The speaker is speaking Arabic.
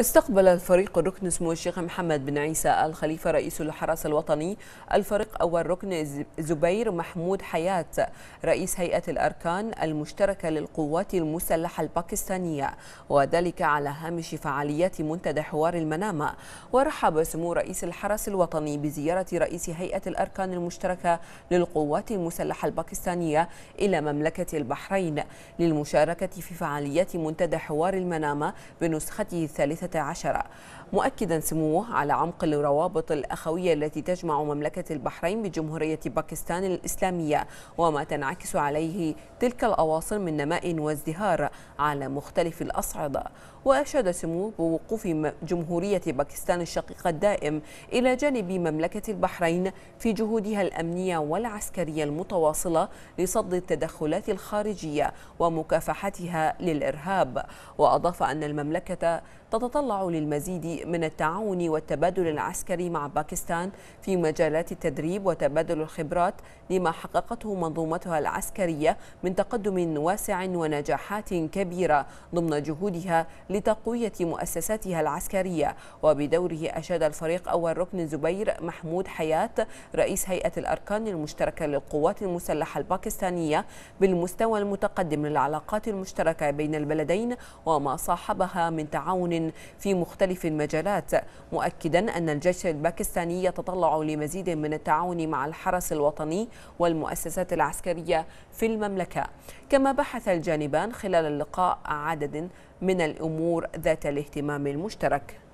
استقبل الفريق الركن سمو الشيخ محمد بن عيسى الخليفة رئيس الحرس الوطني الفريق أول ركن زبير محمود حياة رئيس هيئة الأركان المشتركة للقوات المسلحة الباكستانية وذلك على هامش فعاليات منتدى حوار المنامة ورحب سمو رئيس الحرس الوطني بزيارة رئيس هيئة الأركان المشتركة للقوات المسلحة الباكستانية إلى مملكة البحرين للمشاركة في فعاليات منتدى حوار المنامة بنسخته الثالثة الثالثة عشرة مؤكدا سموه على عمق الروابط الأخوية التي تجمع مملكة البحرين بجمهورية باكستان الإسلامية وما تنعكس عليه تلك الأواصر من نماء وازدهار على مختلف الأصعدة وأشاد سموه بوقوف جمهورية باكستان الشقيقة الدائم إلى جانب مملكة البحرين في جهودها الأمنية والعسكرية المتواصلة لصد التدخلات الخارجية ومكافحتها للإرهاب وأضاف أن المملكة تتطلع للمزيد من التعاون والتبادل العسكري مع باكستان في مجالات التدريب وتبادل الخبرات لما حققته منظومتها العسكرية من تقدم واسع ونجاحات كبيرة ضمن جهودها لتقوية مؤسساتها العسكرية وبدوره أشاد الفريق أول ركن زبير محمود حياة رئيس هيئة الأركان المشتركة للقوات المسلحة الباكستانية بالمستوى المتقدم للعلاقات المشتركة بين البلدين وما صاحبها من تعاون في مختلف المجالات المجالات مؤكدا أن الجيش الباكستاني يتطلع لمزيد من التعاون مع الحرس الوطني والمؤسسات العسكرية في المملكة كما بحث الجانبان خلال اللقاء عدد من الأمور ذات الاهتمام المشترك